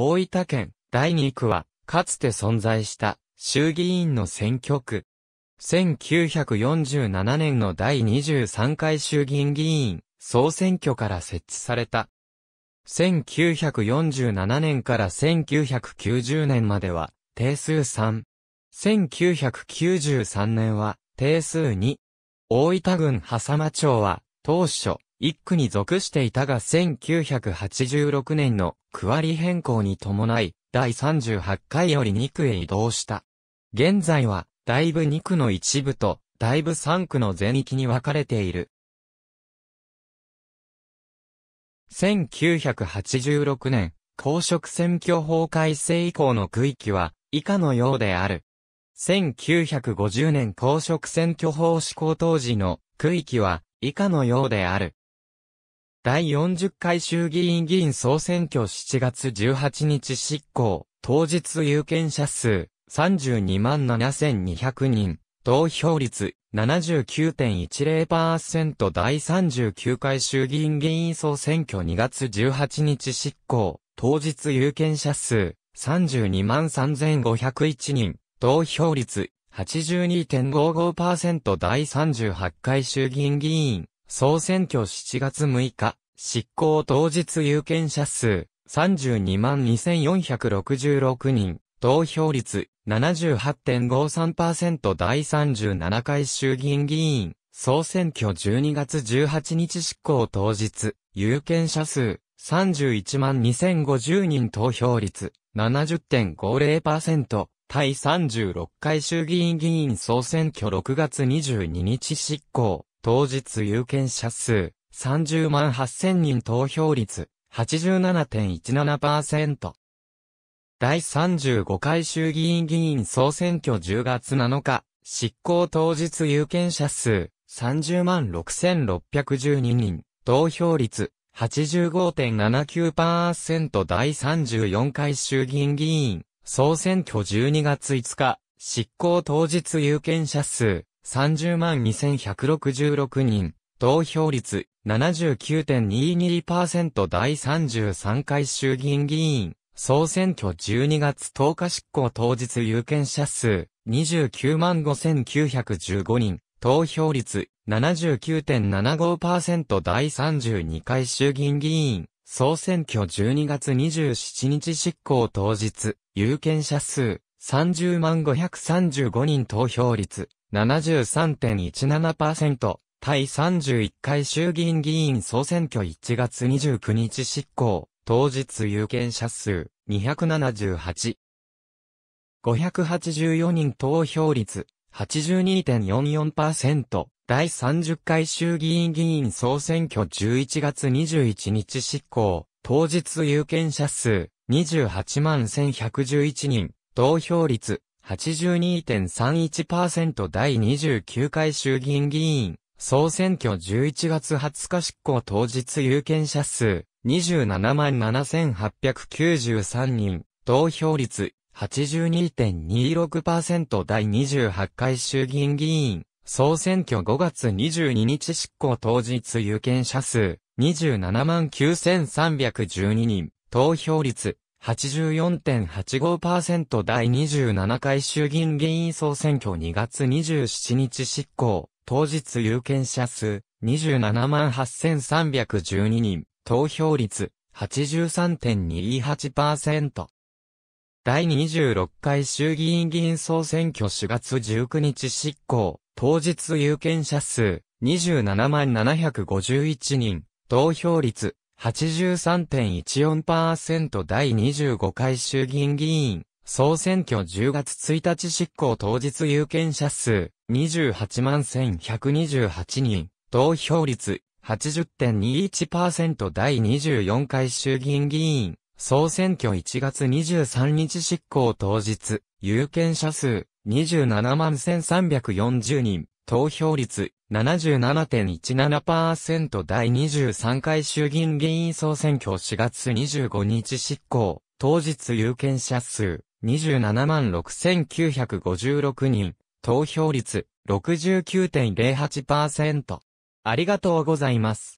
大分県第2区は、かつて存在した衆議院の選挙区。1947年の第23回衆議院議員総選挙から設置された。1947年から1990年までは定数3。1993年は定数2。大分郡波佐間町は当初一区に属していたが1986年の区割り変更に伴い、第38回より二区へ移動した。現在は、大部二区の一部と、大部三区の全域に分かれている。1986年、公職選挙法改正以降の区域は、以下のようである。1950年公職選挙法施行当時の区域は、以下のようである。第40回衆議院議員総選挙7月18日執行、当日有権者数32万7200人、投票率79.10%第39回衆議院議員総選挙2月18日執行、当日有権者数32万3501人、投票率82.55%第38回衆議院議員総選挙7月6日、執行当日有権者数322466人、投票率78.53%第37回衆議院議員、総選挙12月18日執行当日、有権者数312,050人投票率70.50%、第36回衆議院議員総選挙6月22日執行、当日有権者数、30万8000人投票率、87.17%。第35回衆議院議員総選挙10月7日、執行当日有権者数、30万6612人、投票率、85.79%第34回衆議院議員、総選挙12月5日、執行当日有権者数、302,166万人、投票率79.22%第33回衆議院議員、総選挙12月10日執行当日有権者数295,915万人、投票率79.75%第32回衆議院議員、総選挙12月27日執行当日、有権者数30万535人投票率73.17%、対31回衆議院議員総選挙1月29日執行、当日有権者数、278。584人投票率、82.44%、第30回衆議院議員総選挙11月21日執行、当日有権者数、28万1111人、投票率、82.31%第29回衆議院議員、総選挙11月20日執行当日有権者数、27万7893人、投票率82.26%第28回衆議院議員、総選挙5月22日執行当日有権者数、27万9312人、投票率84.85%第27回衆議院議員総選挙2月27日執行、当日有権者数278,312人、投票率83.28%。第26回衆議院議員総選挙4月19日執行、当日有権者数27,751人、投票率83.14%第25回衆議院議員、総選挙10月1日執行当日有権者数、28万1128人、投票率、80.21%第24回衆議院議員、総選挙1月23日執行当日、有権者数、27万1340人、投票率77.17%第23回衆議院議員総選挙4月25日執行、当日有権者数276,956人、投票率69.08%。ありがとうございます。